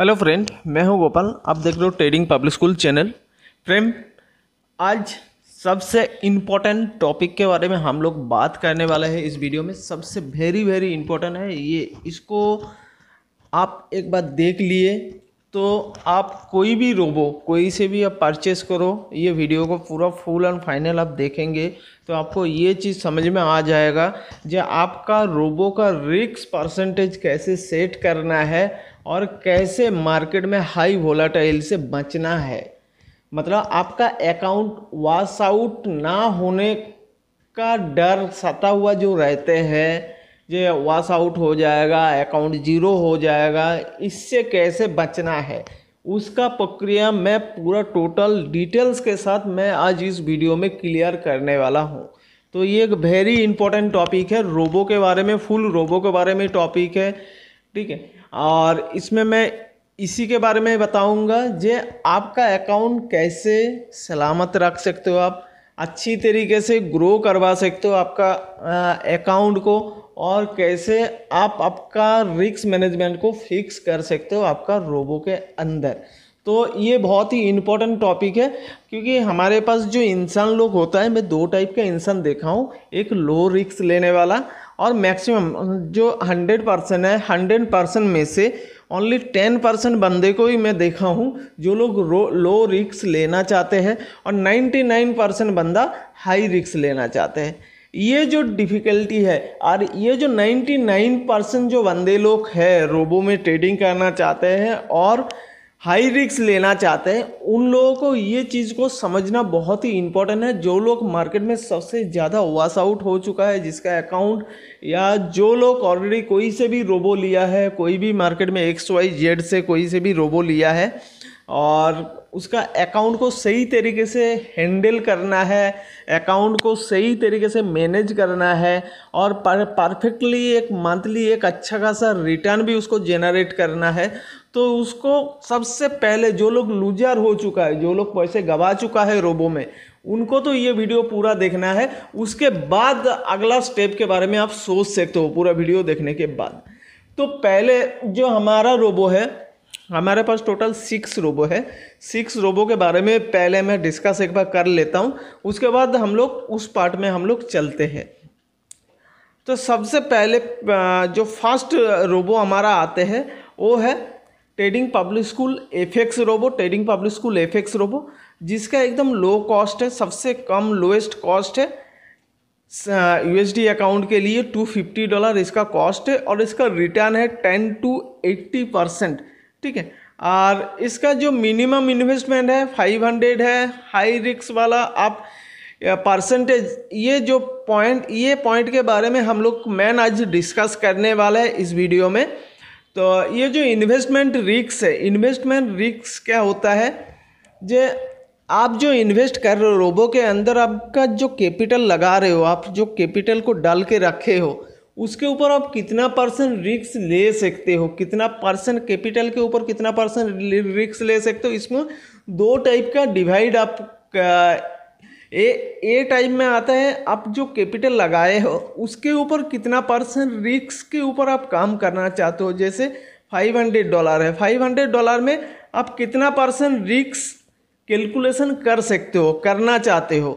hello friend मैं हूं गोपाल आप देख रहे हो trading public school channel friend आज सबसे इम्पोर्टेंट टॉपिक के बारे में हम लोग बात करने वाले हैं इस वीडियो में सबसे वेरी वेरी इम्पोर्टेंट है ये इसको आप एक बार देख लिए तो आप कोई भी रोबो कोई से भी आप परचेस करो ये वीडियो को पूरा फुल एंड फाइनल आप देखेंगे तो आपको ये चीज़ समझ में आ जाएगा जो आपका रोबो का रिक्स परसेंटेज कैसे सेट करना है और कैसे मार्केट में हाई वोलाटाइल से बचना है मतलब आपका अकाउंट वाश आउट ना होने का डर सता हुआ जो रहते हैं जो वाश आउट हो जाएगा अकाउंट जीरो हो जाएगा इससे कैसे बचना है उसका प्रक्रिया मैं पूरा टोटल डिटेल्स के साथ मैं आज इस वीडियो में क्लियर करने वाला हूँ तो ये एक वेरी इंपॉर्टेंट टॉपिक है रोबो के बारे में फुल रोबो के बारे में टॉपिक है ठीक है और इसमें मैं इसी के बारे में बताऊंगा जे आपका अकाउंट कैसे सलामत रख सकते हो आप अच्छी तरीके से ग्रो करवा सकते हो आपका अकाउंट को और कैसे आप आपका रिक्स मैनेजमेंट को फिक्स कर सकते हो आपका रोबो के अंदर तो ये बहुत ही इम्पोर्टेंट टॉपिक है क्योंकि हमारे पास जो इंसान लोग होता है मैं दो टाइप का इंसान देखा हूँ एक लो रिक्स लेने वाला और मैक्सिमम जो हंड्रेड परसेंट है हंड्रेड परसेंट में से ओनली टेन परसेंट बंदे को ही मैं देखा हूँ जो लोग लो रिक्स लेना चाहते हैं और नाइन्टी नाइन परसेंट बंदा हाई रिक्स लेना चाहते हैं ये जो डिफ़िकल्टी है और ये जो 99 परसेंट जो बंदे लोग हैं रोबो में ट्रेडिंग करना चाहते हैं और हाई रिक्स लेना चाहते हैं उन लोगों को ये चीज़ को समझना बहुत ही इम्पोर्टेंट है जो लोग मार्केट में सबसे ज़्यादा वॉस आउट हो चुका है जिसका अकाउंट या जो लोग ऑलरेडी कोई से भी रोबो लिया है कोई भी मार्केट में एक्स वाई जेड से कोई से भी रोबो लिया है और उसका अकाउंट को सही तरीके से हैंडल करना है अकाउंट को सही तरीके से मैनेज करना है और परफेक्टली एक मंथली एक अच्छा खासा रिटर्न भी उसको जेनरेट करना है तो उसको सबसे पहले जो लोग लूजर हो चुका है जो लोग पैसे गवा चुका है रोबो में उनको तो ये वीडियो पूरा देखना है उसके बाद अगला स्टेप के बारे में आप सोच सकते हो पूरा वीडियो देखने के बाद तो पहले जो हमारा रोबो है हमारे पास टोटल सिक्स रोबो है सिक्स रोबो के बारे में पहले मैं डिस्कस एक बार कर लेता हूँ उसके बाद हम लोग उस पार्ट में हम लोग चलते हैं तो सबसे पहले जो फर्स्ट रोबो हमारा आते हैं वो है trading public school F X robo trading public school F X robo जिसका एकदम लो कॉस्ट है सबसे कम लोएस्ट कॉस्ट है यूएसडी अकाउंट के लिए टू फिफ्टी डॉलर इसका कॉस्ट है और इसका रिटर्न है टेन टू एट्टी परसेंट ठीक है और इसका जो मिनिमम इन्वेस्टमेंट है फाइव हंड्रेड है हाई रिक्स वाला आप परसेंटेज ये जो पॉइंट ये पॉइंट के बारे में हम लोग मैन आज डिस्कस करने वाला है इस वीडियो में तो ये जो इन्वेस्टमेंट रिक्स है इन्वेस्टमेंट रिक्स क्या होता है जे आप जो इन्वेस्ट कर रहे हो रोबो के अंदर आपका जो कैपिटल लगा रहे हो आप जो कैपिटल को डाल के रखे हो उसके ऊपर आप कितना परसेंट रिक्स ले सकते हो कितना परसेंट कैपिटल के ऊपर कितना परसेंट रिक्स ले सकते हो इसमें दो टाइप का डिवाइड आप ए ए टाइप में आता है आप जो कैपिटल लगाए हो उसके ऊपर कितना परसेंट रिक्स के ऊपर आप काम करना चाहते हो जैसे फाइव हंड्रेड डॉलर है फाइव हंड्रेड डॉलर में आप कितना परसेंट रिक्स कैलकुलेशन कर सकते हो करना चाहते हो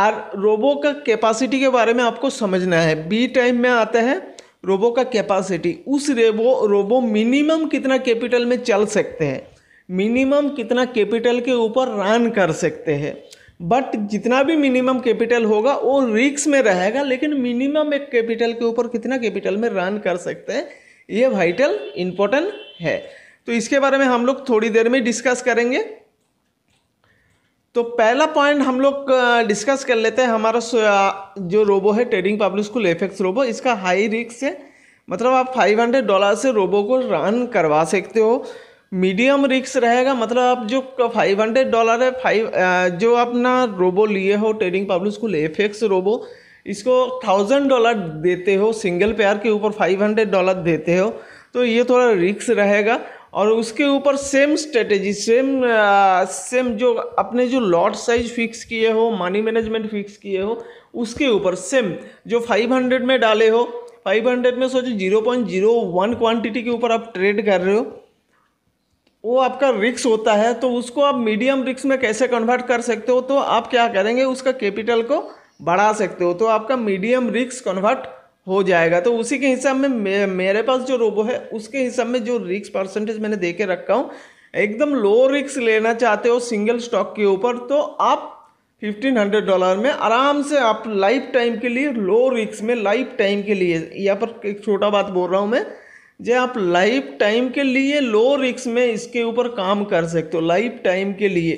और रोबो का कैपेसिटी के बारे में आपको समझना है बी टाइम में आता है रोबो का कैपेसिटी उस रेबो रोबो मिनिमम कितना कैपिटल में चल सकते हैं मिनिमम कितना कैपिटल के ऊपर रन कर सकते हैं बट जितना भी मिनिमम कैपिटल होगा वो रिक्स में रहेगा लेकिन मिनिमम एक कैपिटल के ऊपर कितना कैपिटल में रन कर सकते हैं ये वाइटल इम्पोर्टेंट है तो इसके बारे में हम लोग थोड़ी देर में डिस्कस करेंगे तो पहला पॉइंट हम लोग डिस्कस कर लेते हैं हमारा जो रोबो है trading public school F X robo इसका हाई रिक्स है मतलब आप 500 डॉलर से रोबो को रन करवा सकते हो मीडियम रिक्स रहेगा मतलब आप जो फाइव हंड्रेड डॉलर है फाइव जो अपना रोबो लिए हो trading public school F X robo इसको थाउजेंड डॉलर देते हो सिंगल पेयर के ऊपर फाइव हंड्रेड डॉलर देते हो तो ये थोड़ा रिक्स रहेगा और उसके ऊपर same strategy same uh, same जो अपने जो लॉट साइज फिक्स किए हो मनी मैनेजमेंट फिक्स किए हो उसके ऊपर सेम जो हंड्रेड में डाले हो हंड्रेड में सोचो वन क्वान्टिटी के ऊपर आप ट्रेड कर रहे हो वो आपका रिक्स होता है तो उसको आप मीडियम रिक्स में कैसे कन्वर्ट कर सकते हो तो आप क्या करेंगे उसका कैपिटल को बढ़ा सकते हो तो आपका मीडियम रिक्स कन्वर्ट हो जाएगा तो उसी के हिसाब में मे, मेरे पास जो रोबो है उसके हिसाब में जो रिक्स परसेंटेज मैंने दे के रखा हूँ एकदम लो रिक्स लेना चाहते हो सिंगल स्टॉक के ऊपर तो आप फिफ्टीन हंड्रेड डॉलर में आराम से आप लाइफ टाइम के लिए लो रिक्स में लाइफ टाइम के लिए यहाँ पर एक छोटा बात बोल रहा हूँ मैं जे आप लाइफ टाइम के लिए लो रिक्स में इसके ऊपर काम कर सकते हो लाइफ टाइम के लिए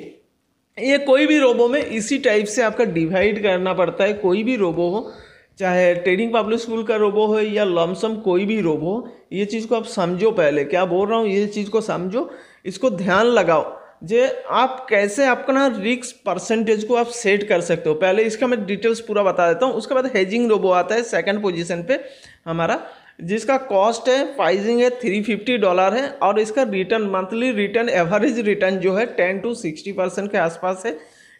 ये कोई भी रोबो में इसी टाइप से आपका डिवाइड करना पड़ता है कोई भी रोबो हो चाहे ट्रेडिंग पब्लिक स्कूल का रोबो हो या लमसम कोई भी रोबो हो ये चीज़ को आप समझो पहले क्या बोल रहा हूँ ये चीज़ को समझो इसको ध्यान लगाओ जे आप कैसे अपना रिक्स परसेंटेज को आप सेट कर सकते हो पहले इसका मैं डिटेल्स पूरा बता देता हूँ उसके बाद हेजिंग रोबो आता है सेकंड पोजीशन पे हमारा जिसका कॉस्ट है प्राइजिंग है थ्री फिफ्टी डॉलर है और इसका return monthly return average return जो है टेन टू सिक्सटी परसेंट के आसपास है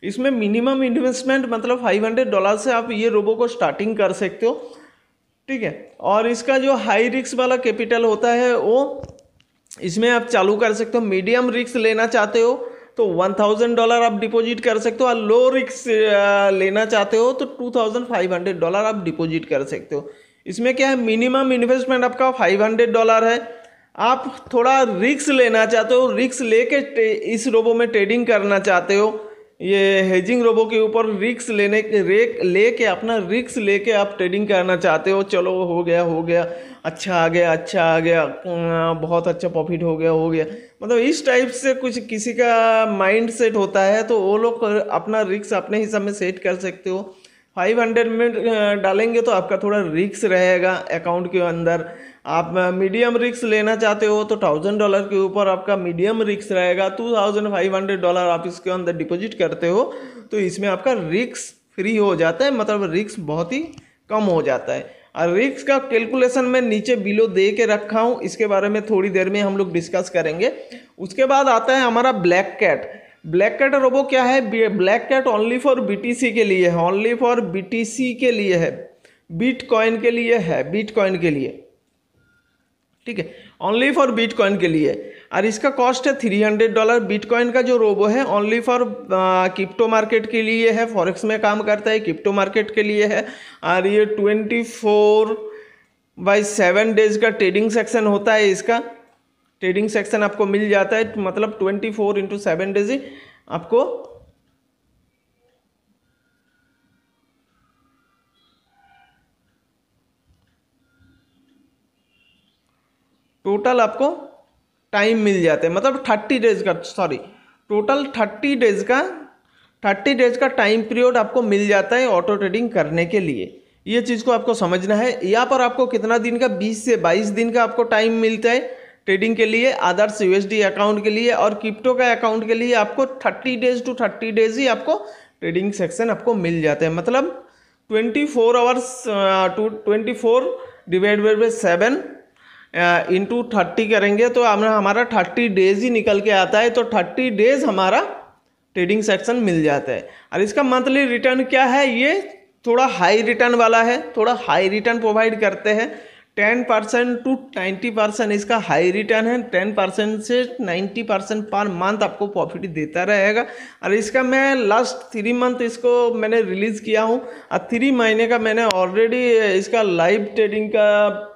इसमें मिनिमम इन्वेस्टमेंट मतलब फाइव हंड्रेड डॉलर से आप ये रोबो को स्टार्टिंग कर सकते हो ठीक है और इसका जो हाई रिक्स वाला कैपिटल होता है वो इसमें आप चालू कर सकते हो मीडियम रिक्स लेना चाहते हो तो वन थाउजेंड डॉलर आप डिपॉजिट कर सकते हो और लो रिक्स लेना चाहते हो तो two thousand five hundred dollar आप डिपॉजिट कर सकते हो इसमें क्या है मिनिमम इन्वेस्टमेंट आपका फाइव हंड्रेड डॉलर है आप थोड़ा रिक्स लेना चाहते हो रिक्स लेके इस रोबो में ट्रेडिंग करना चाहते हो ये हेजिंग रोबो के ऊपर रिक्स लेने रेक के अपना रिक्स लेके आप ट्रेडिंग करना चाहते हो चलो हो गया हो गया अच्छा आ गया अच्छा आ गया हाँ, बहुत अच्छा प्रॉफिट हो गया हो गया मतलब इस टाइप से कुछ किसी का माइंड सेट होता है तो वो लोग अपना रिक्स अपने हिसाब में सेट कर सकते हो फाइव हंड्रेड में डालेंगे तो आपका थोड़ा रिक्स रहेगा अकाउंट के अंदर आप मीडियम रिक्स लेना चाहते हो तो थाउजेंड डॉलर के ऊपर आपका मीडियम रिक्स रहेगा two thousand five hundred dollar आप इसके अंदर डिपॉजिट करते हो तो इसमें आपका रिक्स फ्री हो जाता है मतलब रिक्स बहुत ही कम हो जाता है और रिक्स का कैलकुलेशन मैं नीचे बिलो दे के रखा हूँ इसके बारे में थोड़ी देर में हम लोग डिस्कस करेंगे उसके बाद आता है हमारा black cat black cat robo क्या है black cat only for BTC के लिए है ओनली फॉर बीटीसी के लिए है बिटकॉइन के लिए है बिटकॉइन के लिए ठीक है ओनली फॉर बिटकॉइन के लिए और इसका कॉस्ट है थ्री हंड्रेड डॉलर बिटकॉइन का जो रोबो है ओनली फॉर क्रिप्टो मार्केट के लिए है फॉरेक्स में काम करता है क्रिप्टो मार्केट के लिए है और ये twenty four by seven days का ट्रेडिंग सेक्शन होता है इसका ट्रेडिंग सेक्शन आपको मिल जाता है मतलब twenty four into seven days आपको टोटल आपको टाइम मिल जाता है मतलब थर्टी डेज का सॉरी टोटल थर्टी डेज का थर्टी डेज का टाइम पीरियड आपको मिल जाता है ऑटो ट्रेडिंग करने के लिए ये चीज़ को आपको समझना है यहाँ पर आपको कितना दिन का बीस से बाईस दिन का आपको टाइम मिलता है ट्रेडिंग के लिए आदर्श यूएसडी अकाउंट के लिए और क्रिप्टो का अकाउंट के लिए आपको thirty days to thirty days ही आपको ट्रेडिंग सेक्शन आपको मिल जाते हैं मतलब twenty four hours to twenty four divide by by seven into thirty करेंगे तो हमारा थर्टी डेज ही निकल के आता है तो थर्टी डेज हमारा ट्रेडिंग सेक्शन मिल जाता है और इसका मंथली रिटर्न क्या है ये थोड़ा हाई रिटर्न वाला है थोड़ा हाई रिटर्न प्रोवाइड करते हैं ten percent to ninety percent इसका हाई रिटर्न है टेन परसेंट से नाइन्टी परसेंट पर मंथ आपको प्रॉफिट देता रहेगा और इसका मैं लास्ट थ्री मंथ इसको मैंने रिलीज़ किया हूँ और थ्री महीने का मैंने ऑलरेडी इसका लाइव ट्रेडिंग का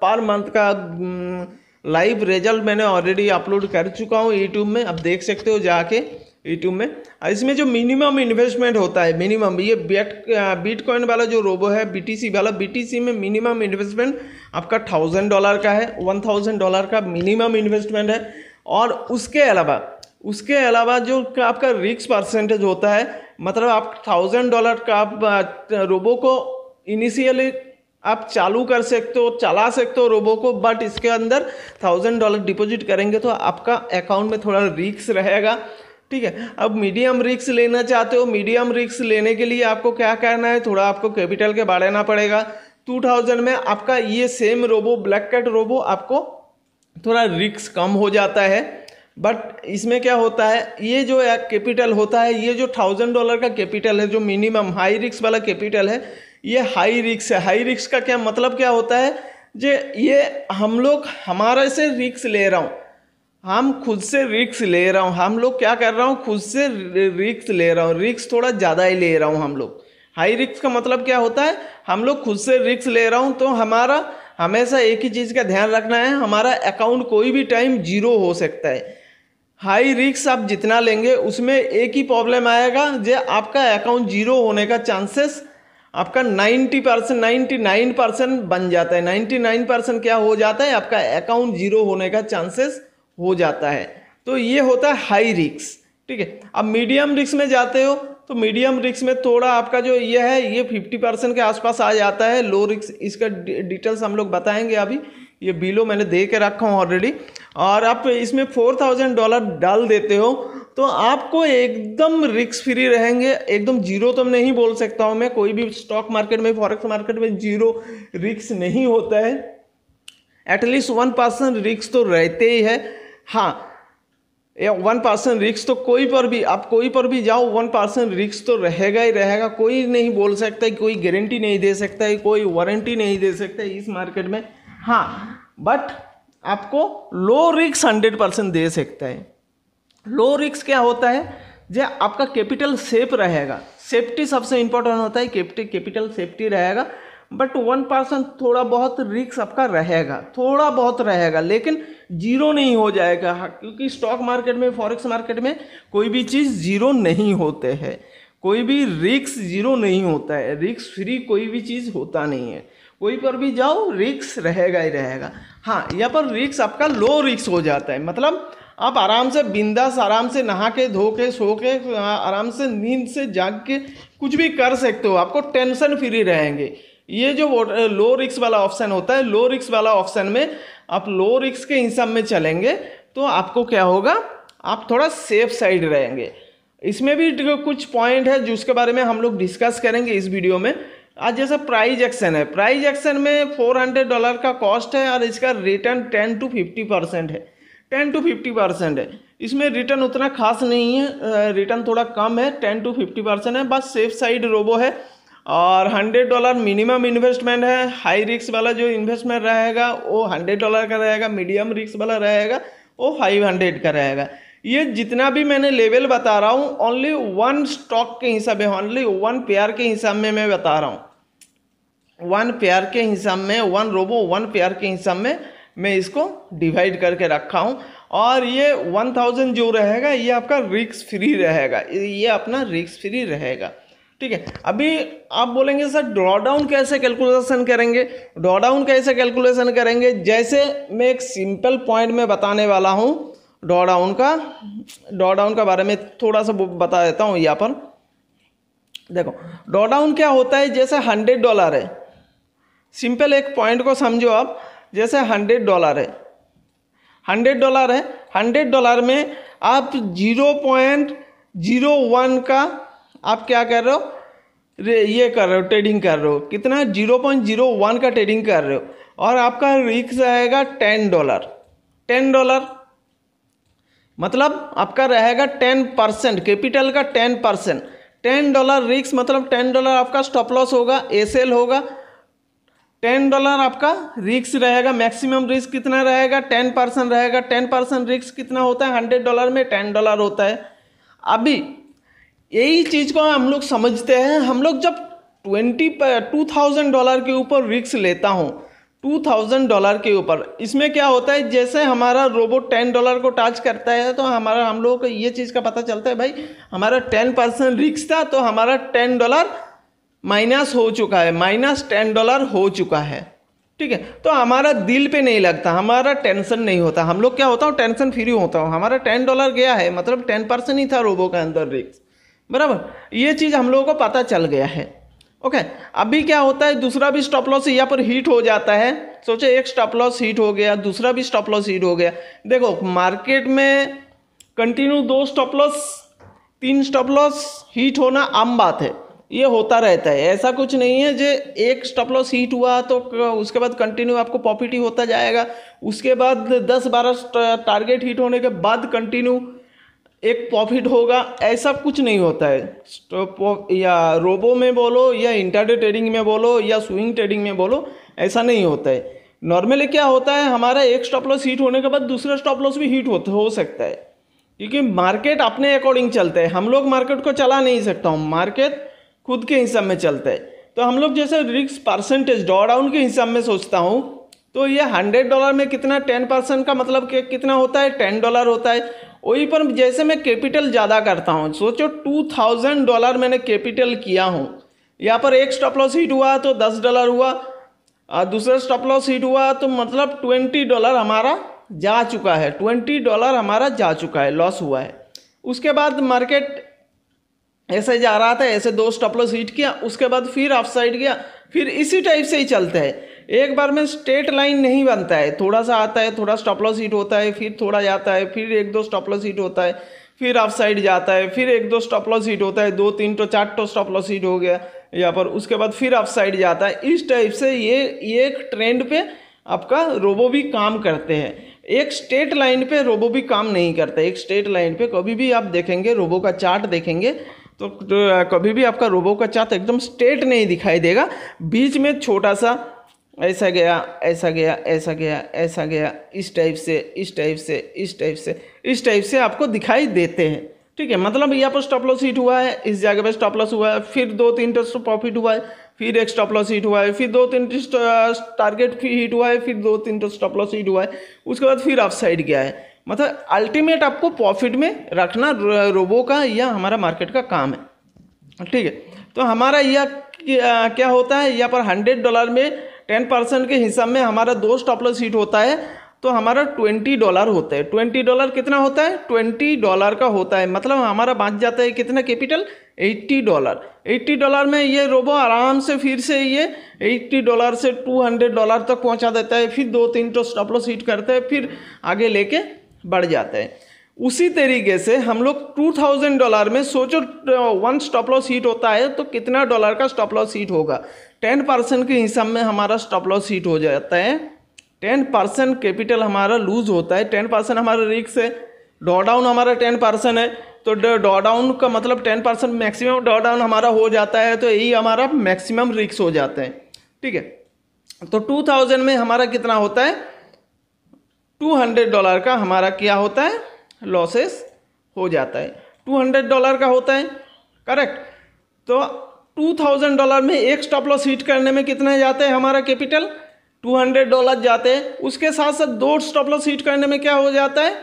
पर मंथ का लाइव हम्म, रिजल्ट मैंने ऑलरेडी अपलोड कर चुका हूँ यूट्यूब में आप देख सकते हो जाके यूट्यूब e में इसमें जो मिनिमम इन्वेस्टमेंट होता है मिनिमम ये बेट बिटकॉइन वाला जो रोबो है बीटीसी वाला बीटीसी में मिनिमम इन्वेस्टमेंट आपका थाउजेंड डॉलर का है वन थाउजेंड डॉलर का मिनिमम इन्वेस्टमेंट है और उसके अलावा उसके अलावा जो आपका रिक्स परसेंटेज होता है मतलब आप थाउजेंड डॉलर का आप रोबो को इनिशियली आप चालू कर सकते हो चला सकते हो रोबो को बट इसके अंदर थाउजेंड डॉलर डिपॉजिट करेंगे तो आपका अकाउंट में थोड़ा रिक्स रहेगा ठीक है अब मीडियम रिक्स लेना चाहते हो मीडियम रिक्स लेने के लिए आपको क्या करना है थोड़ा आपको कैपिटल के बढ़ाना पड़ेगा 2000 में आपका ये same robo black cat robo आपको थोड़ा रिक्स कम हो जाता है बट इसमें क्या होता है ये जो कैपिटल होता है ये जो थाउजेंड डॉलर का कैपिटल है जो मिनिमम हाई रिक्स वाला कैपिटल है ये हाई रिक्स है हाई रिक्स का क्या मतलब क्या होता है जे ये हम लोग हमारे से रिक्स ले रहा हूँ हम खुद से रिक्स ले रहा हूँ हम लोग क्या कर रहा हूँ खुद से रिक्स ले रहा हूँ रिक्स थोड़ा ज़्यादा ही ले रहा हूँ हम लोग हाई रिक्स का मतलब क्या होता है हम लोग खुद से रिक्स ले रहा हूँ तो हमारा हमेशा एक ही चीज़ का ध्यान रखना है हमारा अकाउंट कोई भी टाइम जीरो हो सकता है हाई रिक्स आप जितना लेंगे उसमें एक ही प्रॉब्लम आएगा जो आपका अकाउंट जीरो होने का चांसेस आपका ninety percent ninety nine percent बन जाता है नाइन्टी नाइन परसेंट क्या हो जाता है आपका अकाउंट जीरो होने का चांसेस हो जाता है तो ये होता है हाई रिक्स ठीक है अब मीडियम रिक्स में जाते हो तो मीडियम रिक्स में थोड़ा आपका जो ये है ये फिफ्टी परसेंट के आसपास आ जाता है लो रिक्स इसका डिटेल्स हम लोग बताएंगे अभी ये बिलो मैंने दे के रखा हूँ ऑलरेडी और आप इसमें फोर थाउजेंड डॉलर डाल देते हो तो आपको एकदम रिक्स फ्री रहेंगे एकदम जीरो तो नहीं बोल सकता हूँ मैं कोई भी स्टॉक मार्केट में फॉरेक्स मार्केट में जीरो रिक्स नहीं होता है एटलीस्ट वन परसेंट रिक्स तो रहते ही है हाँ वन परसेंट रिक्स तो कोई पर भी आप कोई पर भी जाओ वन परसेंट रिक्स तो रहेगा ही रहेगा कोई नहीं बोल सकता है कोई गारंटी नहीं दे सकता है कोई वारंटी नहीं दे सकता है इस मार्केट में हाँ बट आपको लो रिक्स हंड्रेड परसेंट दे सकता है लो रिक्स क्या होता है जो आपका कैपिटल सेफ रहेगा सेफ्टी सबसे इंपॉर्टेंट होता है कैपिटल सेफ्टी रहेगा बट वन परसेंट थोड़ा बहुत रिक्स आपका रहेगा थोड़ा बहुत रहेगा लेकिन जीरो नहीं हो जाएगा हाँ, क्योंकि स्टॉक मार्केट में फॉरेक्स मार्केट में कोई भी चीज़ जीरो नहीं होते हैं कोई भी रिक्स जीरो नहीं होता है रिक्स फ्री कोई भी चीज़ होता नहीं है कोई पर भी जाओ रिक्स रहेगा ही रहेगा हाँ यहाँ पर रिक्स आपका लो रिक्स हो जाता है मतलब आप आराम से बिंदास आराम से नहा के धो के सो के हाँ, आराम से नींद से जाग के कुछ भी कर सकते हो आपको टेंशन फ्री रहेंगे ये जो लो रिक्स वाला ऑप्शन होता है लो रिक्स वाला ऑप्शन में आप लो रिक्स के हिसाब में चलेंगे तो आपको क्या होगा आप थोड़ा सेफ साइड रहेंगे इसमें भी कुछ पॉइंट है जिसके बारे में हम लोग डिस्कस करेंगे इस वीडियो में आज जैसा प्राइज एक्शन है प्राइज एक्शन में 400 डॉलर का कॉस्ट है और इसका रिटर्न 10 टू 50 परसेंट है 10 टू 50 परसेंट है इसमें रिटर्न उतना खास नहीं है रिटर्न थोड़ा कम है 10 टू 50 परसेंट है बस सेफ साइड रोबो है और हंड्रेड डॉलर मिनिमम इन्वेस्टमेंट है हाई रिस्क वाला जो इन्वेस्टमेंट रहेगा वो हंड्रेड डॉलर का रहेगा मीडियम रिक्स वाला रहेगा वो फाइव हंड्रेड का रहेगा ये जितना भी मैंने लेवल बता रहा हूँ ओनली वन स्टॉक के हिसाब में ओनली वन पेयर के हिसाब में मैं बता रहा हूँ वन पेयर के हिसाब में वन रोबो वन पेयर के हिसाब में मैं इसको डिवाइड करके रखा हूँ और ये वन थाउजेंड जो रहेगा ये आपका रिक्स फ्री रहेगा ये अपना रिक्स फ्री रहेगा ठीक है अभी आप बोलेंगे सर ड्रॉडाउन कैसे कैलकुलेशन करेंगे ड्रॉडाउन कैसे कैलकुलेशन करेंगे जैसे मैं एक सिंपल पॉइंट में बताने वाला हूँ ड्रॉडाउन का ड्रॉडाउन का बारे में थोड़ा सा बता देता हूँ यहाँ पर देखो ड्रॉडाउन क्या होता है जैसे हंड्रेड डॉलर है सिंपल एक पॉइंट को समझो आप जैसे हंड्रेड डॉलर है हंड्रेड डॉलर है हंड्रेड डॉलर में आप जीरो पॉइंट जीरो वन का आप क्या कर रहे हो ये कर रहे हो ट्रेडिंग कर रहे हो कितना जीरो पॉइंट जीरो वन का ट्रेडिंग कर रहे हो और आपका रिक्स रहेगा टेन डॉलर टेन डॉलर मतलब आपका रहेगा टेन परसेंट कैपिटल का टेन परसेंट टेन डॉलर रिक्स मतलब टेन डॉलर आपका स्टॉप लॉस होगा एसएल होगा टेन डॉलर आपका रिक्स रहेगा मैक्सिमम रिस्क कितना रहेगा टेन परसेंट रहेगा टेन परसेंट रिक्स कितना होता है हंड्रेड डॉलर में टेन डॉलर होता है अभी यही चीज़ को हम लोग समझते हैं हम लोग जब ट्वेंटी टू थाउजेंड डॉलर के ऊपर रिक्स लेता हूँ टू थाउजेंड डॉलर के ऊपर इसमें क्या होता है जैसे हमारा रोबोट टेन डॉलर को टच करता है तो हमारा हम लोग को ये चीज़ का पता चलता है भाई हमारा टेन परसेंट रिक्स था तो हमारा टेन डॉलर माइनस हो चुका है माइनस टेन डॉलर हो चुका है ठीक है तो हमारा दिल पे नहीं लगता हमारा टेंशन नहीं होता हम लोग क्या होता हूँ टेंशन फ्री होता हूँ हमारा टेन डॉलर गया है मतलब टेन परसेंट ही था रोबो के अंदर रिक्स बराबर ये चीज़ हम लोगों को पता चल गया है ओके अभी क्या होता है दूसरा भी स्टॉप लॉस यहाँ पर हीट हो जाता है सोचे एक स्टॉप लॉस हीट हो गया दूसरा भी स्टॉप लॉस हीट हो गया देखो मार्केट में कंटिन्यू दो स्टॉप लॉस तीन स्टॉप लॉस हीट होना आम बात है ये होता रहता है ऐसा कुछ नहीं है जो एक स्टॉप लॉस हीट हुआ तो उसके बाद कंटिन्यू आपको प्रॉफिट ही होता जाएगा उसके बाद दस बारह टारगेट हीट होने के बाद कंटिन्यू एक प्रॉफिट होगा ऐसा कुछ नहीं होता है स्टॉप या रोबो में बोलो या इंटरडे ट्रेडिंग में बोलो या स्विंग ट्रेडिंग में बोलो ऐसा नहीं होता है नॉर्मली क्या होता है हमारा एक स्टॉप लॉस हीट होने के बाद दूसरा स्टॉप लॉस भी हीट हो, हो सकता है क्योंकि मार्केट अपने अकॉर्डिंग चलता है हम लोग मार्केट को चला नहीं सकता हूँ मार्केट खुद के हिसाब में चलता है तो हम लोग जैसे रिक्स परसेंटेज ड्रॉ डाउन के हिसाब में सोचता हूँ तो ये हंड्रेड डॉलर में कितना टेन परसेंट का मतलब कि कितना होता है टेन डॉलर होता है वहीं पर जैसे मैं कैपिटल ज़्यादा करता हूँ सोचो टू थाउजेंड डॉलर मैंने कैपिटल किया हूँ यहाँ पर एक स्टॉप लॉस हिट हुआ तो दस डॉलर हुआ और दूसरा स्टॉप लॉस हिट हुआ तो मतलब ट्वेंटी डॉलर हमारा जा चुका है ट्वेंटी डॉलर हमारा जा चुका है लॉस हुआ है उसके बाद मार्केट ऐसे जा रहा था ऐसे दो स्टॉप लॉस हिट किया उसके बाद फिर ऑफ साइड गया फिर इसी टाइप से ही चलता है एक बार में स्ट्रेट लाइन नहीं बनता है थोड़ा सा आता है थोड़ा स्टॉप लॉस हिट होता है फिर थोड़ा जाता है फिर एक दो स्टॉप लॉस हिट होता है फिर ऑफ साइड जाता है फिर एक दो स्टॉप लॉस हिट होता है दो तीन टो तो चार टो स्टॉप लॉस हो गया या पर उसके बाद फिर ऑफ साइड जाता है इस टाइप से ये ये एक ट्रेंड पे आपका रोबो भी काम करते हैं एक स्ट्रेट लाइन पे रोबो भी काम नहीं करता एक स्ट्रेट लाइन पे कभी भी आप देखेंगे रोबो का चार्ट देखेंगे तो, तो कभी भी आपका रोबो का चाँत एकदम स्ट्रेट नहीं दिखाई देगा बीच में छोटा सा ऐसा गया ऐसा गया ऐसा गया ऐसा गया इस टाइप से इस टाइप से इस टाइप से इस टाइप से आपको दिखाई देते हैं ठीक है मतलब यहाँ पर स्टॉप लॉस हिट हुआ है इस जगह पर स्टॉप लॉस हुआ है फिर दो तीन टेस्ट प्रॉफिट हुआ है फिर एक स्टॉप लॉस हिट हुआ है फिर दो तीन टारगेट हिट हुआ है फिर दो तीन स्टॉप लॉस हिट हुआ है उसके बाद फिर ऑफ साइड गया है मतलब अल्टीमेट आपको प्रॉफिट में रखना रोबो का यह हमारा मार्केट का काम है ठीक है तो हमारा यह क्या होता है यहाँ पर हंड्रेड डॉलर में टेन परसेंट के हिसाब में हमारा दो स्टॉपलॉस सीट होता है तो हमारा ट्वेंटी डॉलर होता है ट्वेंटी डॉलर कितना होता है ट्वेंटी डॉलर का होता है मतलब हमारा बांच जाता है कितना capital eighty dollar eighty dollar में ये रोबो आराम से फिर से ये एट्टी डॉलर से टू हंड्रेड डॉलर तक पहुंचा देता है फिर दो तीन टो तो स्टॉपलो सीट करते हैं फिर आगे लेके बढ़ जाता है उसी तरीके से हम लोग टू थाउजेंड डॉलर में सोचो वन स्टॉप लॉस हीट होता है तो कितना डॉलर का स्टॉप लॉस हीट होगा टेन परसेंट के हिसाब में हमारा स्टॉप लॉस हीट हो जाता है टेन परसेंट कैपिटल हमारा लूज होता है टेन परसेंट हमारा रिक्स है डॉडाउन हमारा टेन परसेंट है तो डॉडाउन का मतलब टेन परसेंट मैक्सिमम डॉडाउन हमारा हो जाता है तो यही हमारा मैक्सिमम रिक्स हो जाता है ठीक है तो टू थाउजेंड में हमारा कितना होता है टू हंड्रेड डॉलर का हमारा क्या होता है लॉसेस हो जाता है टू हंड्रेड डॉलर का होता है करेक्ट तो टू थाउजेंड डॉलर में एक स्टॉप लॉस हिट करने में कितने जाते हैं हमारा कैपिटल टू हंड्रेड डॉलर जाते हैं उसके साथ साथ दो स्टॉप लॉस हिट करने में क्या हो जाता है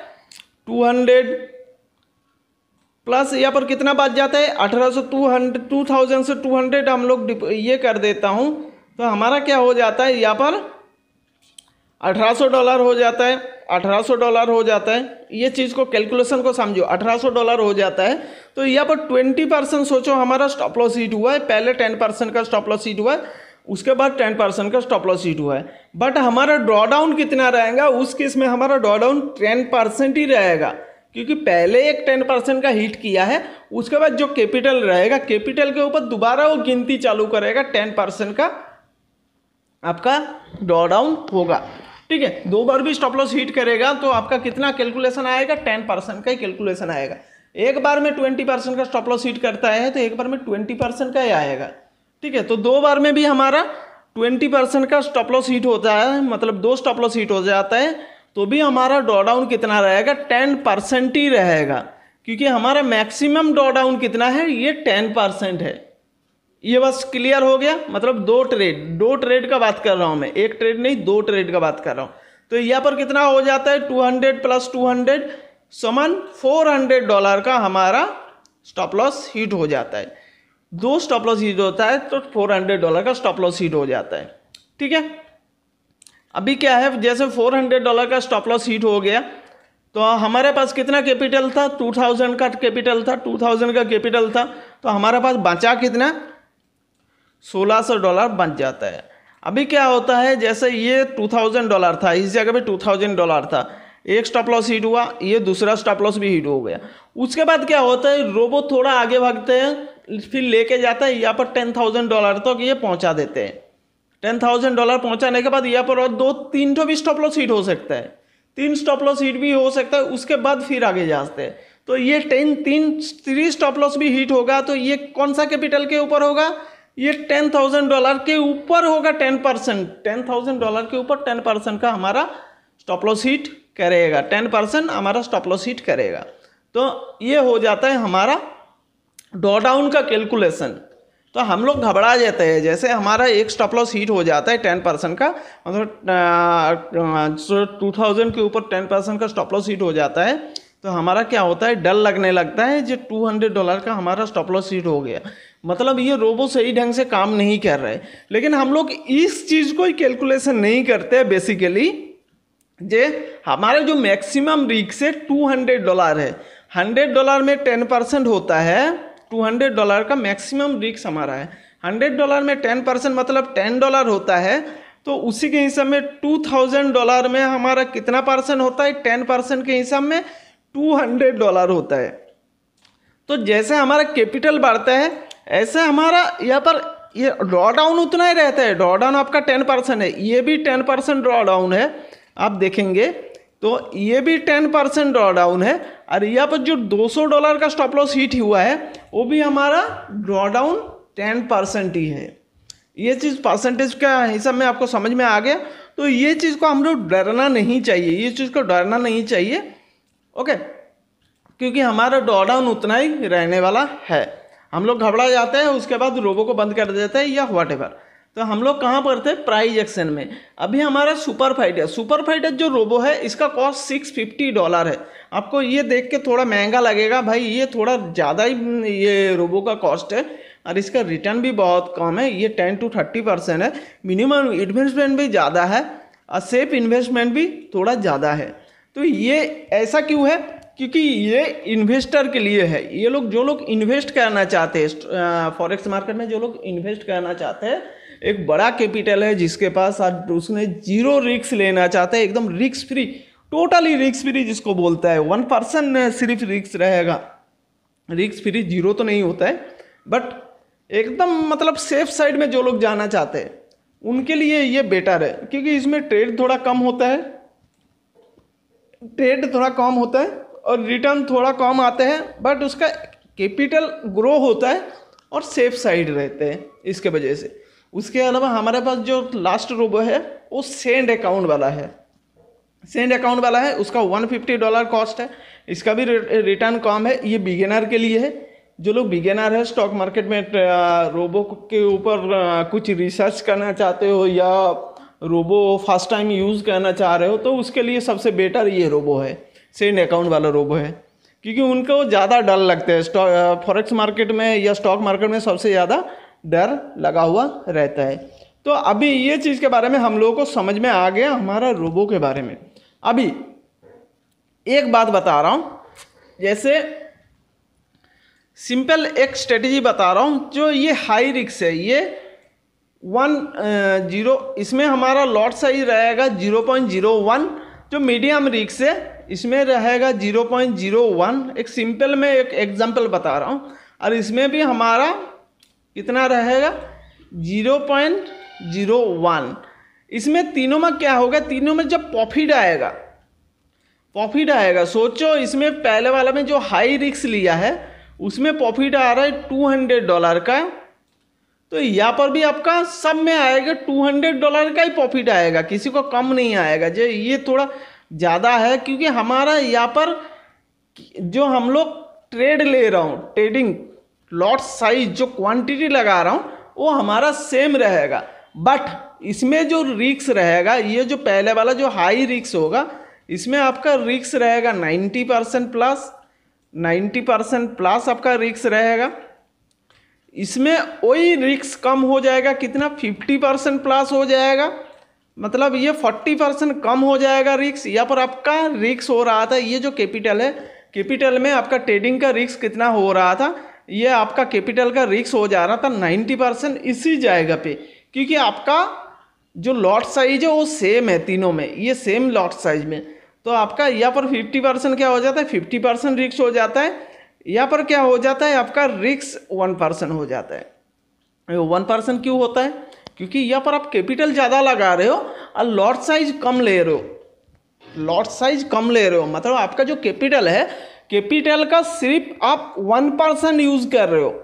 टू हंड्रेड प्लस यहाँ पर कितना बात जाता है अठारह सौ टू हंड्रेड टू थाउजेंड से टू हंड्रेड हम लोग ये कर देता हूँ तो हमारा क्या हो जाता है यहाँ पर 1800 डॉलर हो जाता है 1800 डॉलर हो जाता है ये चीज़ को कैलकुलेशन को समझो 1800 डॉलर हो जाता है तो यहाँ पर 20 परसेंट सोचो हमारा स्टॉप लॉस हीट हुआ है पहले 10 परसेंट का स्टॉप लॉस हीट हुआ है उसके बाद 10 परसेंट का स्टॉप लॉस हीट हुआ है बट हमारा ड्रॉडाउन कितना रहेगा उस केस में हमारा ड्रॉडाउन टेन परसेंट ही रहेगा क्योंकि पहले एक टेन परसेंट का हिट किया है उसके बाद जो कैपिटल रहेगा कैपिटल के ऊपर दोबारा वो गिनती चालू करेगा टेन परसेंट का आपका ड्रॉडाउन होगा ठीक है दो बार भी स्टॉप लॉस हिट करेगा तो आपका कितना कैलकुलेशन आएगा टेन परसेंट का ही कैलकुलेशन आएगा एक बार में ट्वेंटी परसेंट का स्टॉप लॉस हिट करता है तो एक बार में ट्वेंटी परसेंट का ही आएगा ठीक है तो दो बार में भी हमारा ट्वेंटी परसेंट का स्टॉप लॉस हिट होता है मतलब दो स्टॉप लॉस हिट हो जाता है तो भी हमारा डॉडाउन कितना रहेगा टेन परसेंट ही रहेगा क्योंकि हमारा मैक्सिमम डॉडाउन कितना है ये टेन परसेंट है ये बस क्लियर हो गया मतलब दो ट्रेड दो ट्रेड का बात कर रहा हूँ मैं एक ट्रेड नहीं दो ट्रेड का बात कर रहा हूँ तो यहाँ पर कितना हो जाता है two hundred plus two hundred समान फोर हंड्रेड डॉलर का हमारा स्टॉप लॉस हिट हो जाता है दो स्टॉप लॉस हिट होता है तो फोर हंड्रेड डॉलर का स्टॉप लॉस हिट हो जाता है ठीक है अभी क्या है जैसे फोर हंड्रेड डॉलर का स्टॉप लॉस हिट हो गया तो हमारे पास कितना कैपिटल था टू थाउजेंड का कैपिटल था टू थाउजेंड का कैपिटल था तो हमारे पास बचा कितना सोलह डॉलर बन जाता है अभी क्या होता है जैसे ये टू थाउजेंड डॉलर था इस जगह पे टू थाउजेंड डॉलर था एक स्टॉप लॉस हिट हुआ ये दूसरा स्टॉप लॉस भी हिट हो गया उसके बाद क्या होता है रोबो थोड़ा आगे भागते हैं फिर लेके जाता है यहाँ पर टेन थाउजेंड डॉलर तक ये पहुँचा देते हैं टेन थाउजेंड डॉलर पहुँचाने के बाद यहाँ पर और दो तीन ठो भी स्टॉप लॉस हिट हो सकता है तीन स्टॉप लॉस हिट भी हो सकता है उसके बाद फिर आगे जाते हैं तो ये टेन तीन थ्री स्टॉप लॉस भी हिट होगा तो ये कौन सा कैपिटल के ऊपर होगा ये टेन थाउजेंड डॉलर के ऊपर होगा ten percent ten thousand dollar के ऊपर टेन परसेंट का हमारा स्टॉप लॉस हिट करेगा टेन परसेंट हमारा स्टॉप लॉस हिट करेगा तो ये हो जाता है हमारा डॉडाउन का कैलकुलेशन तो हम लोग घबरा जाते हैं जैसे हमारा एक स्टॉप लॉस हीट हो जाता है टेन परसेंट का मतलब टू थाउजेंड के ऊपर टेन परसेंट का स्टॉप लॉस हीट हो जाता है तो हमारा क्या होता है डर लगने लगता है जो टू हंड्रेड डॉलर का हमारा स्टॉप लॉस हीट हो गया मतलब ये रोबो सही ढंग से काम नहीं कर रहे लेकिन हम लोग इस चीज़ को कैलकुलेशन नहीं करते बेसिकली जे हमारे जो मैक्सिमम रिक्स है टू हंड्रेड डॉलर है हंड्रेड डॉलर में टेन परसेंट होता है टू हंड्रेड डॉलर का मैक्सिमम रिक्स हमारा है हंड्रेड डॉलर में टेन परसेंट मतलब टेन डॉलर होता है तो उसी के हिसाब में टू थाउजेंड डॉलर में हमारा कितना परसेंट होता है टेन परसेंट के हिसाब में टू हंड्रेड डॉलर होता है तो जैसे हमारा कैपिटल बढ़ता है ऐसे हमारा यहाँ पर ये ड्रॉ डाउन उतना ही रहता है ड्रॉ डाउन आपका टेन परसेंट है ये भी टेन परसेंट ड्रॉ डाउन है आप देखेंगे तो ये भी टेन परसेंट ड्रॉ डाउन है और यहाँ पर जो दो सौ डॉलर का स्टॉप लॉस हिट हुआ है वो भी हमारा ड्रॉ डाउन टेन परसेंट ही है ये चीज़ परसेंटेज का हिसाब में आपको समझ में आ गया तो ये चीज़ को हम लोग डरना नहीं चाहिए ये चीज़ को डरना नहीं चाहिए ओके क्योंकि हमारा ड्रॉ डाउन उतना ही रहने वाला है हम लोग घबरा जाते हैं उसके बाद रोबो को बंद कर देते हैं या वाट तो हम लोग कहाँ पर थे प्राइज एक्शन में अभी हमारा सुपर फाइटर सुपर फाइटर जो रोबो है इसका कॉस्ट सिक्स फिफ्टी डॉलर है आपको ये देख के थोड़ा महंगा लगेगा भाई ये थोड़ा ज़्यादा ही हम्म, ये रोबो का कॉस्ट है और इसका रिटर्न भी बहुत कम है ये टेन टू थर्टी परसेंट है मिनिमम इन्वेस्टमेंट भी ज़्यादा है और सेफ इन्वेस्टमेंट भी थोड़ा ज़्यादा है तो ये ऐसा क्यों है क्योंकि ये इन्वेस्टर के लिए है ये लोग जो लोग इन्वेस्ट करना चाहते हैं फॉरेक्स मार्केट में जो लोग इन्वेस्ट करना चाहते हैं एक बड़ा कैपिटल है जिसके पास आज उसने जीरो रिक्स लेना चाहते हैं एकदम रिक्स फ्री टोटली रिक्स फ्री जिसको बोलता है वन परसेंट सिर्फ रिक्स रहेगा रिक्स फ्री जीरो तो नहीं होता है बट एकदम मतलब सेफ साइड में जो लोग जाना चाहते हैं उनके लिए ये बेटर है क्योंकि इसमें ट्रेड थोड़ा कम होता है ट्रेड थोड़ा कम होता है और रिटर्न थोड़ा कम आते हैं बट उसका कैपिटल ग्रो होता है और सेफ साइड रहते हैं इसके वजह से उसके अलावा हमारे पास जो लास्ट रोबो है वो सेंड अकाउंट वाला है सेंड अकाउंट वाला है उसका 150 डॉलर कॉस्ट है इसका भी रिटर्न कम है ये बिगेनर के लिए है जो लोग बिगेनर है स्टॉक मार्केट में रोबो के ऊपर कुछ रिसर्च करना चाहते हो या रोबो फर्स्ट टाइम यूज़ करना चाह रहे हो तो उसके लिए सबसे बेटर ये रोबो है सेंड अकाउंट वाला रोबो है क्योंकि उनको ज़्यादा डर लगता है स्टॉक फॉरेक्स मार्केट में या स्टॉक मार्केट में सबसे ज़्यादा डर लगा हुआ रहता है तो अभी ये चीज़ के बारे में हम लोगों को समझ में आ गया हमारा रोबो के बारे में अभी एक बात बता रहा हूँ जैसे सिंपल एक स्ट्रेटजी बता रहा हूँ जो ये हाई रिक्स है ये वन जीरो इसमें हमारा लॉट साइज रहेगा जीरो पॉइंट जीरो वन जो मीडियम रिक्स है इसमें रहेगा जीरो पॉइंट जीरो वन एक सिंपल में एक एग्जाम्पल बता रहा हूँ और इसमें भी हमारा कितना रहेगा जीरो पॉइंट जीरो वन इसमें तीनों में क्या होगा तीनों में जब प्रॉफिट आएगा प्रॉफिट आएगा सोचो इसमें पहले वाला में जो हाई रिक्स लिया है उसमें प्रॉफिट आ रहा है टू हंड्रेड डॉलर का तो यहाँ पर भी आपका सब में आएगा टू हंड्रेड डॉलर का ही प्रॉफिट आएगा किसी को कम नहीं आएगा जो ये थोड़ा ज़्यादा है क्योंकि हमारा यहाँ पर जो हम लोग ट्रेड ले रहा हूँ ट्रेडिंग लॉट साइज जो क्वांटिटी लगा रहा हूँ वो हमारा सेम रहेगा बट इसमें जो रिक्स रहेगा ये जो पहले वाला जो हाई रिक्स होगा इसमें आपका रिक्स रहेगा ninety percent plus ninety percent plus आपका रिक्स रहेगा इसमें वही रिक्स कम हो जाएगा कितना फिफ्टी परसेंट प्लस हो जाएगा मतलब ये फोर्टी परसेंट कम हो जाएगा रिक्स या पर आपका रिक्स हो रहा था ये जो कैपिटल है कैपिटल में आपका ट्रेडिंग का रिक्स कितना हो रहा था ये आपका कैपिटल का रिक्स हो जा रहा था नाइन्टी परसेंट इसी जाएगा पे क्योंकि आपका जो लॉट साइज है वो सेम है तीनों में ये सेम लॉट साइज में तो आपका यहाँ पर फिफ्टी परसेंट क्या हो जाता है फिफ्टी परसेंट रिक्स हो जाता है यहाँ पर क्या हो जाता है आपका रिक्स वन परसेंट हो जाता है वन परसेंट क्यों होता है क्योंकि यहाँ पर आप कैपिटल ज़्यादा लगा रहे हो और लॉट साइज कम ले रहे हो लॉट साइज कम ले रहे हो मतलब आपका जो कैपिटल है कैपिटल का सिर्फ आप वन परसेंट यूज़ कर रहे हो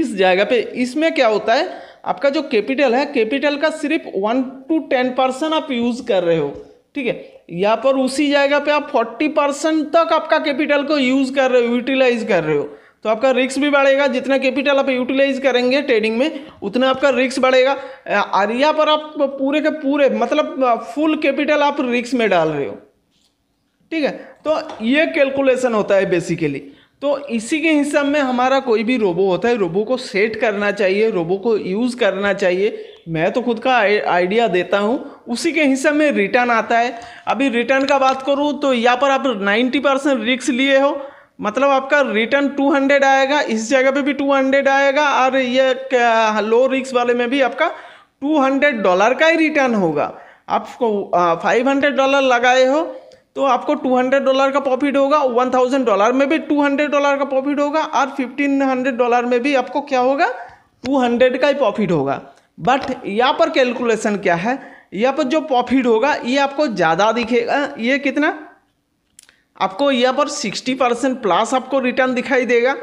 इस जगह पे इसमें क्या होता है आपका जो कैपिटल है कैपिटल का सिर्फ वन टू टेन परसेंट आप यूज़ कर रहे हो ठीक है यहाँ पर उसी जगह पे आप फोर्टी परसेंट तक आपका कैपिटल को यूज़ कर रहे हो यूटिलाइज कर रहे हो तो आपका रिस्क भी बढ़ेगा जितना कैपिटल आप यूटिलाइज करेंगे ट्रेडिंग में उतना आपका रिस्क बढ़ेगा और यहाँ पर आप पूरे के पूरे मतलब फुल कैपिटल आप रिक्स में डाल रहे हो ठीक है तो ये कैलकुलेशन होता है बेसिकली तो इसी के हिसाब में हमारा कोई भी रोबो होता है रोबो को सेट करना चाहिए रोबो को यूज़ करना चाहिए मैं तो खुद का आइडिया देता हूँ उसी के हिसाब में रिटर्न आता है अभी रिटर्न का बात करूँ तो यहाँ पर आप 90 परसेंट रिक्स लिए हो मतलब आपका रिटर्न 200 आएगा इस जगह पे भी 200 आएगा और ये लो रिक्स वाले में भी आपका 200 डॉलर का ही रिटर्न होगा आप फाइव हंड्रेड डॉलर लगाए हो तो आपको टू हंड्रेड डॉलर का प्रॉफिट होगा वन थाउजेंड डॉलर में भी टू हंड्रेड डॉलर का प्रॉफिट होगा और फिफ्टीन हंड्रेड डॉलर में भी आपको क्या होगा टू हंड्रेड का ही प्रॉफिट होगा बट यहाँ पर कैलकुलेशन क्या है यहाँ पर जो प्रॉफिट होगा ये आपको ज़्यादा दिखेगा ये कितना आपको यहाँ पर सिक्सटी परसेंट प्लस आपको रिटर्न दिखाई देगा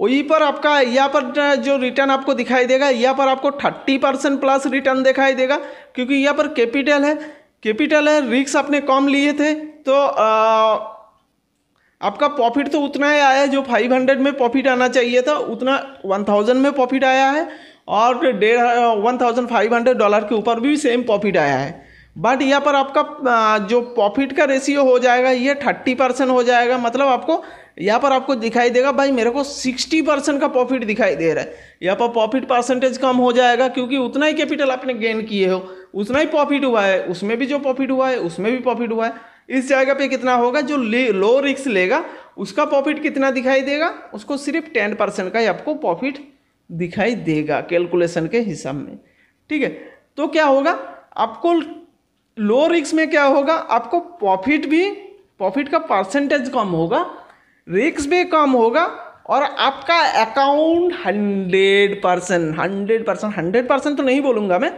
वहीं पर आपका यहाँ पर जो रिटर्न आपको दिखाई देगा यहाँ पर आपको थर्टी परसेंट प्लस रिटर्न दिखाई देगा क्योंकि यहाँ पर कैपिटल है कैपिटल है रिक्स आपने कम लिए थे तो आ, आपका प्रॉफिट तो उतना ही आया है जो 500 में प्रॉफिट आना चाहिए था उतना 1000 में प्रॉफिट आया है और डेढ़ one thousand five hundred dollar के ऊपर भी सेम प्रॉफिट आया है बट यहाँ पर आपका जो प्रॉफिट का रेशियो हो जाएगा ये थर्टी परसेंट हो जाएगा मतलब आपको यहाँ पर आपको दिखाई देगा भाई मेरे को सिक्सटी परसेंट का प्रॉफिट दिखाई दे रहा है यहाँ पर प्रॉफिट परसेंटेज कम हो जाएगा क्योंकि उतना ही कैपिटल आपने गेन किए हो उतना ही प्रॉफिट हुआ है उसमें भी जो प्रॉफिट हुआ है उसमें भी प्रॉफिट हुआ है इस जगह पे कितना होगा जो ले लो रिक्स लेगा उसका प्रॉफिट कितना दिखाई देगा उसको सिर्फ टेन परसेंट का ही आपको प्रॉफिट दिखाई देगा कैलकुलेशन के हिसाब में ठीक है तो क्या होगा आपको लो रिक्स में क्या होगा आपको प्रॉफिट भी प्रॉफिट का परसेंटेज कम होगा रिक्स भी कम होगा और आपका account hundred percent hundred percent hundred percent तो नहीं बोलूँगा मैं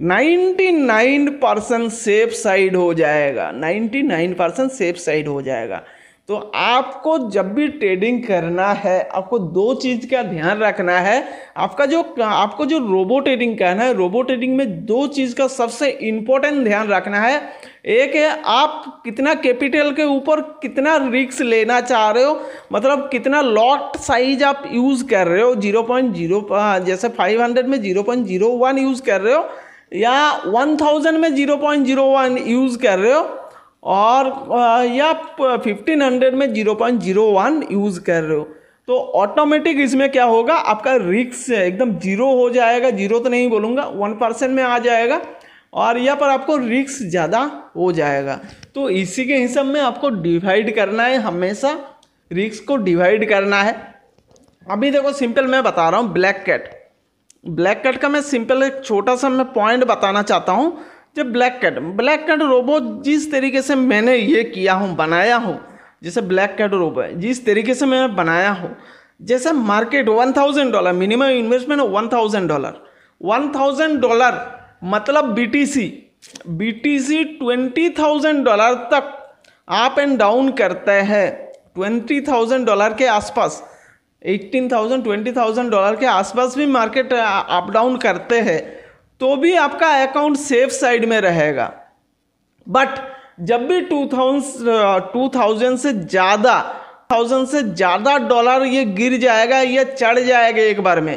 99 परसेंट सेफ साइड हो जाएगा 99 परसेंट सेफ साइड हो जाएगा तो आपको जब भी ट्रेडिंग करना है आपको दो चीज़ का ध्यान रखना है आपका जो आपको जो रोबो ट्रेडिंग करना है रोबो ट्रेडिंग में दो चीज़ का सबसे इम्पोर्टेंट ध्यान रखना है एक है आप कितना कैपिटल के ऊपर कितना रिक्स लेना चाह रहे हो मतलब कितना लॉट साइज आप यूज़ कर रहे हो जीरो पॉइंट जीरो हाँ, जैसे फाइव हंड्रेड में zero point zero one use कर रहे हो या वन थाउजेंड में zero point zero one use कर रहे हो और या फिफ्टीन हंड्रेड में zero point zero one use कर रहे हो तो ऑटोमेटिक इसमें क्या होगा आपका रिक्स एकदम जीरो हो जाएगा जीरो तो नहीं बोलूँगा वन परसेंट में आ जाएगा और यहाँ पर आपको रिक्स ज़्यादा हो जाएगा तो इसी के हिसाब में आपको डिवाइड करना है हमेशा रिक्स को डिवाइड करना है अभी देखो सिंपल मैं बता रहा हूँ ब्लैक कैट ब्लैक कैट का मैं सिंपल एक छोटा सा मैं पॉइंट बताना चाहता हूँ जब black cat black cat robo जिस तरीके से मैंने ये किया हूँ बनाया हो जैसे ब्लैक कैट रोबो है जिस तरीके से मैंने बनाया हो जैसे market one thousand dollar minimum investment one thousand dollar one thousand dollar मतलब B T C B T C twenty thousand dollar तक अप एंड डाउन करते हैं ट्वेंटी थाउजेंड डॉलर के आसपास eighteen thousand twenty thousand dollar के आसपास भी market up down करते हैं तो भी आपका अकाउंट सेफ साइड में रहेगा बट जब भी टू थाउजेंड टू थाउजेंड से ज़्यादा थाउजेंड से ज़्यादा डॉलर ये गिर जाएगा या चढ़ जाएगा एक बार में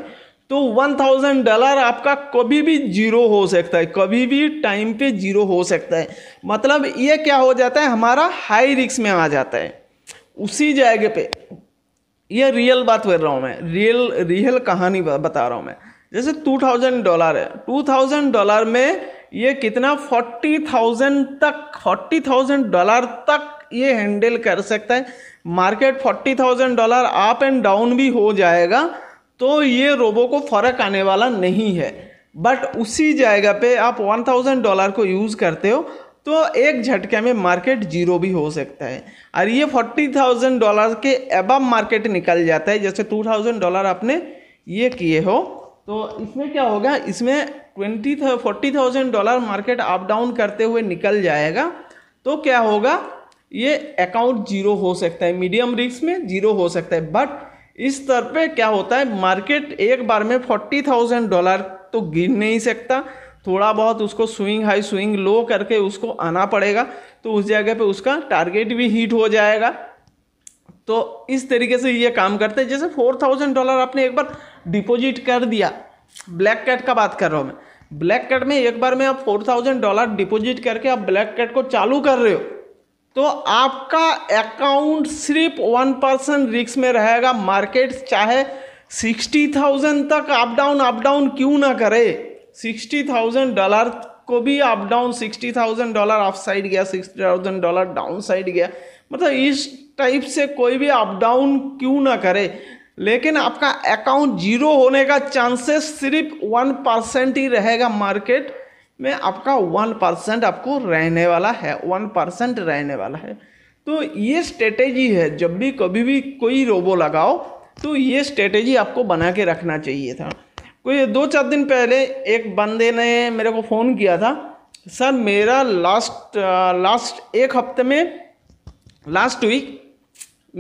तो वन थाउजेंड डॉलर आपका कभी भी जीरो हो सकता है कभी भी टाइम पे जीरो हो सकता है मतलब ये क्या हो जाता है हमारा हाई रिक्स में आ जाता है उसी जगह पे यह रियल बात कर रहा हूँ मैं रियल रियल कहानी बता रहा हूँ मैं जैसे टू थाउजेंड डॉलर है टू थाउजेंड डॉलर में ये कितना फोर्टी थाउजेंड तक फोर्टी थाउजेंड डॉलर तक ये हैंडल कर सकता है market forty thousand dollar up and down भी हो जाएगा तो ये रोबो को फ़र्क आने वाला नहीं है बट उसी जगह पे आप वन थाउजेंड डॉलर को यूज़ करते हो तो एक झटके में मार्केट जीरो भी हो सकता है और ये फोर्टी थाउजेंड डॉलर के एबव मार्केट निकल जाता है जैसे टू थाउजेंड डॉलर आपने ये किए हो तो इसमें क्या होगा इसमें twenty forty thousand dollar market up down करते हुए निकल जाएगा तो क्या होगा ये अकाउंट जीरो हो सकता है मीडियम रिक्स में जीरो हो सकता है बट इस स्तर पर क्या होता है मार्केट एक बार में फोर्टी थाउजेंड डॉलर तो गिर नहीं सकता थोड़ा बहुत उसको स्विंग हाई स्विंग लो करके उसको आना पड़ेगा तो उस जगह पे उसका टारगेट भी हीट हो जाएगा तो इस तरीके से ये काम करते हैं जैसे फोर थाउजेंड डॉलर आपने एक बार डिपॉजिट कर दिया ब्लैक कैट का बात कर रहा हूँ मैं ब्लैक कैट में एक बार में आप फोर थाउजेंड डॉलर डिपॉजिट करके आप ब्लैक कैट को चालू कर रहे हो तो आपका अकाउंट सिर्फ वन परसेंट रिक्स में रहेगा मार्केट चाहे सिक्सटी थाउजेंड तक अप डाउन अप डाउन क्यों ना करे सिक्सटी थाउजेंड डॉलर को भी up down sixty thousand dollar upside गया sixty thousand dollar downside गया मतलब इस टाइप से कोई भी अप डाउन क्यों ना करे लेकिन आपका अकाउंट जीरो होने का चांसेस सिर्फ वन परसेंट ही रहेगा मार्केट में आपका वन परसेंट आपको रहने वाला है वन परसेंट रहने वाला है तो ये स्ट्रेटेजी है जब भी कभी भी कोई रोबो लगाओ तो ये स्ट्रेटेजी आपको बना के रखना चाहिए था कोई दो चार दिन पहले एक बंदे ने मेरे को फ़ोन किया था सर मेरा लास्ट लास्ट एक हफ्ते में लास्ट वीक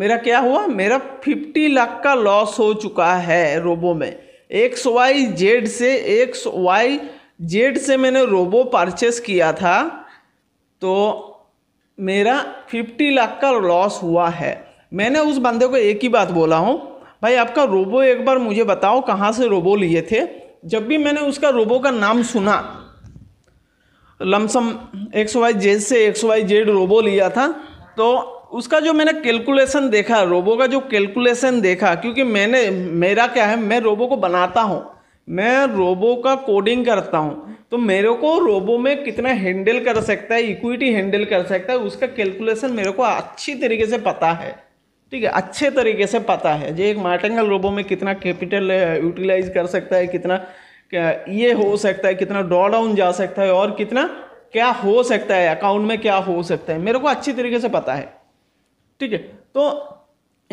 मेरा क्या हुआ मेरा फिफ्टी लाख का लॉस हो चुका है रोबो में एक्स वाई जेड से एक्स वाई जेड से मैंने रोबो परचेस किया था तो मेरा फिफ्टी लाख का लॉस हुआ है मैंने उस बंदे को एक ही बात बोला हूँ भाई आपका रोबो एक बार मुझे बताओ कहाँ से रोबो लिए थे जब भी मैंने उसका रोबो का नाम सुना लमसम एक्स वाई जेड से एक्स वाई जेड रोबो लिया था तो उसका जो मैंने कैलकुलेशन देखा रोबो का जो कैलकुलेशन देखा क्योंकि मैंने मेरा क्या है मैं रोबो को बनाता हूँ मैं रोबो का कोडिंग करता हूँ तो मेरे को रोबो में कितना हैंडल कर सकता है इक्विटी हैंडल कर सकता है उसका कैलकुलेशन मेरे को अच्छी तरीके से पता है ठीक है अच्छे तरीके से पता है जो एक मार्टेंगल रोबो में कितना कैपिटल यूटिलाइज कर सकता है कितना ये हो सकता है कितना ड्रॉ डाउन जा सकता है और कितना क्या हो सकता है अकाउंट में क्या हो सकता है मेरे को अच्छी तरीके से पता है ठीक है तो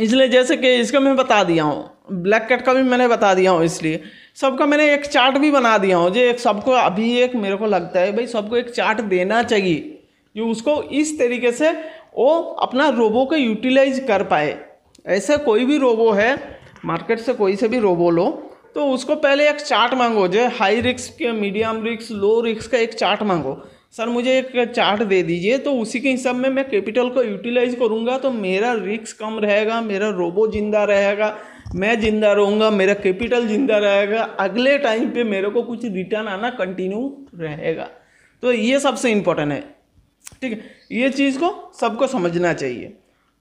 इसलिए जैसे कि इसका मैं बता दिया हूँ ब्लैक कट का भी मैंने बता दिया हूँ इसलिए सबका मैंने एक चार्ट भी बना दिया हूँ जो एक सबको अभी एक मेरे को लगता है भाई सबको एक चार्ट देना चाहिए जो उसको इस तरीके से वो अपना रोबो को यूटिलाइज कर पाए ऐसा कोई भी रोबो है मार्केट से कोई से भी रोबो लो तो उसको पहले एक चार्ट मांगो जो high risk medium risk low risk का एक चार्ट मांगो सर मुझे एक चार्ट दे दीजिए तो उसी के हिसाब में मैं कैपिटल को यूटिलाइज करूँगा तो मेरा रिस्क कम रहेगा मेरा रोबो जिंदा रहेगा मैं जिंदा रहूँगा मेरा कैपिटल जिंदा रहेगा अगले टाइम पे मेरे को कुछ रिटर्न आना कंटिन्यू रहेगा तो ये सबसे इम्पोर्टेंट है ठीक है ये चीज़ को सबको समझना चाहिए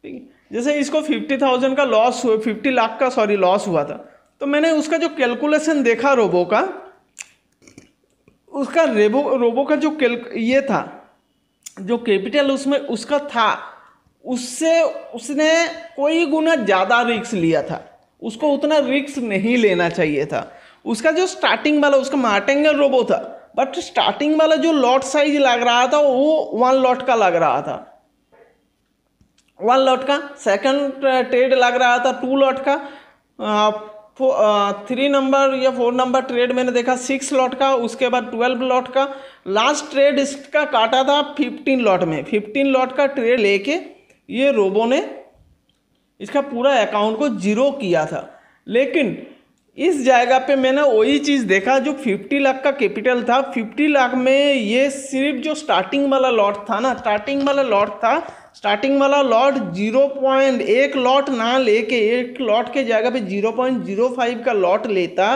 ठीक है जैसे इसको फिफ्टी थाउजेंड का लॉस हुआ फिफ्टी लाख का सॉरी लॉस हुआ था तो मैंने उसका जो कैलकुलेशन देखा रोबो का उसका रेबो रोबो का जो कैल ये था जो कैपिटल उसमें उसका था उससे उसने कोई गुना ज़्यादा रिक्स लिया था उसको उतना रिक्स नहीं लेना चाहिए था उसका जो स्टार्टिंग वाला उसका मार्टेंगल रोबो था बट स्टार्टिंग वाला जो लॉट साइज लग रहा था वो वन लॉट का लग रहा था वन लॉट का सेकंड ट्रेड लग रहा था टू लॉट का थ्री नंबर या फोर नंबर ट्रेड मैंने देखा सिक्स लॉट का उसके बाद ट्वेल्व लॉट का लास्ट ट्रेड इसका काटा था फिफ्टीन लॉट में फिफ्टीन लॉट का ट्रेड लेके ये रोबो ने इसका पूरा अकाउंट को जीरो किया था लेकिन इस जगह पे मैंने वही चीज़ देखा जो 50 लाख का कैपिटल था 50 लाख में ये सिर्फ जो स्टार्टिंग वाला लॉट था ना स्टार्टिंग वाला लॉट था स्टार्टिंग वाला लॉट जीरो पॉइंट एक लॉट ना लेके एक लॉट के जगह पे जीरो पॉइंट जीरो फाइव का लॉट लेता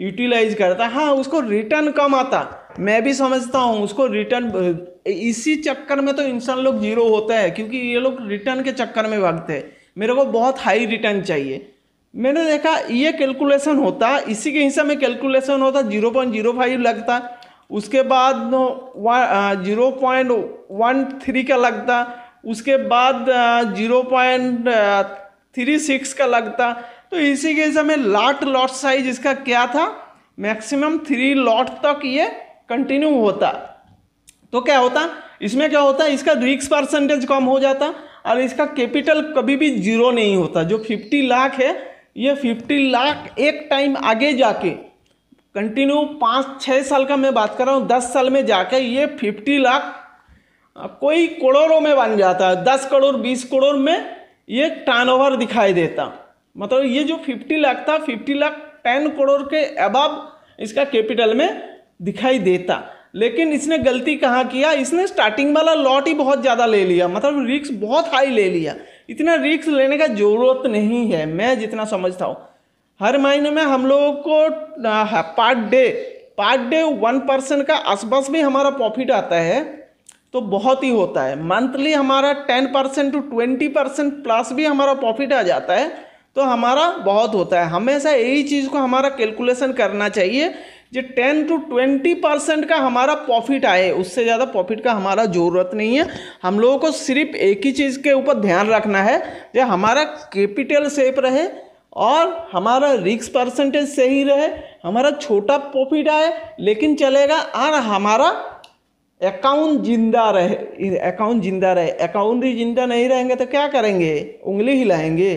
यूटिलाइज करता हाँ उसको रिटर्न कम आता मैं भी समझता हूँ उसको रिटर्न इसी चक्कर में तो इंसान लोग जीरो होता है क्योंकि ये लोग रिटर्न के चक्कर में भागते हैं मेरे को बहुत हाई रिटर्न चाहिए मैंने देखा ये कैलकुलेशन होता इसी के हिसाब में कैलकुलेशन होता जीरो पॉइंट जीरो फाइव लगता उसके बाद जीरो पॉइंट वन थ्री का लगता उसके बाद जीरो पॉइंट थ्री सिक्स का लगता तो इसी के हिसाब में लाट लॉट साइज इसका क्या था मैक्सिमम थ्री लॉट तक ये कंटिन्यू होता तो क्या होता इसमें क्या होता इसका रिक्स परसेंटेज कम हो जाता और इसका कैपिटल कभी भी जीरो नहीं होता जो फिफ्टी लाख है ये फिफ्टी लाख एक टाइम आगे जाके कंटिन्यू पाँच छः साल का मैं बात कर रहा हूँ दस साल में जाके ये फिफ्टी लाख कोई करोड़ों में बन जाता है दस करोड़ बीस करोड़ में ये टर्नओवर दिखाई देता मतलब ये जो फिफ्टी लाख था फिफ्टी लाख टेन करोड़ के अबब इसका कैपिटल में दिखाई देता लेकिन इसने गलती कहाँ किया इसने स्टार्टिंग वाला लॉट ही बहुत ज़्यादा ले लिया मतलब रिक्स बहुत हाई ले लिया इतना रिक्स लेने का ज़रूरत नहीं है मैं जितना समझता हूँ हर महीने में हम लोगों को per day per day one percent का आसपास भी हमारा प्रॉफिट आता है तो बहुत ही होता है मंथली हमारा ten percent to twenty percent plus भी हमारा प्रॉफिट आ जाता है तो हमारा बहुत होता है हमेशा यही चीज़ को हमारा कैलकुलेशन करना चाहिए जो टेन टू ट्वेंटी परसेंट का हमारा प्रॉफिट आए उससे ज़्यादा प्रॉफिट का हमारा ज़रूरत नहीं है हम लोगों को सिर्फ एक ही चीज़ के ऊपर ध्यान रखना है जो हमारा कैपिटल सेफ रहे और हमारा रिक्स परसेंटेज सही रहे हमारा छोटा प्रॉफिट आए लेकिन चलेगा और हमारा अकाउंट जिंदा रहे अकाउंट जिंदा रहे अकाउंट ही जिंदा नहीं रहेंगे तो क्या करेंगे उंगली हिलाएंगे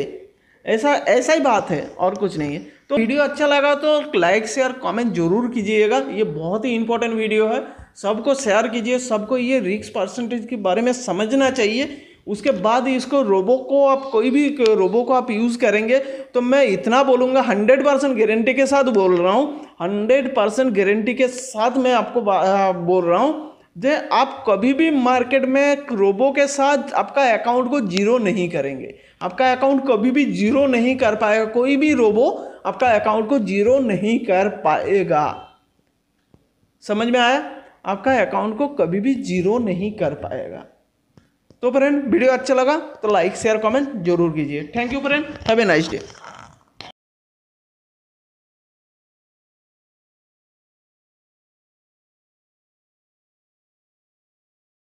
ऐसा ऐसा ही बात है और कुछ नहीं है तो वीडियो अच्छा लगा तो लाइक शेयर कमेंट जरूर कीजिएगा ये बहुत ही इंपॉर्टेंट वीडियो है सबको शेयर कीजिए सबको ये रिक्स परसेंटेज के बारे में समझना चाहिए उसके बाद इसको रोबो को आप कोई भी रोबो को आप यूज़ करेंगे तो मैं इतना बोलूँगा हंड्रेड परसेंट गारंटी के साथ बोल रहा हूँ हंड्रेड परसेंट गारंटी के साथ मैं आपको बोल रहा हूँ जे आप कभी भी मार्केट में रोबो के साथ आपका अकाउंट को जीरो नहीं करेंगे आपका अकाउंट कभी भी जीरो नहीं कर पाएगा कोई भी रोबो आपका अकाउंट को जीरो नहीं कर पाएगा समझ में आया आपका अकाउंट को कभी भी जीरो नहीं कर पाएगा तो फ्रेंड वीडियो अच्छा लगा तो लाइक शेयर कमेंट जरूर कीजिए thank you friend have a nice day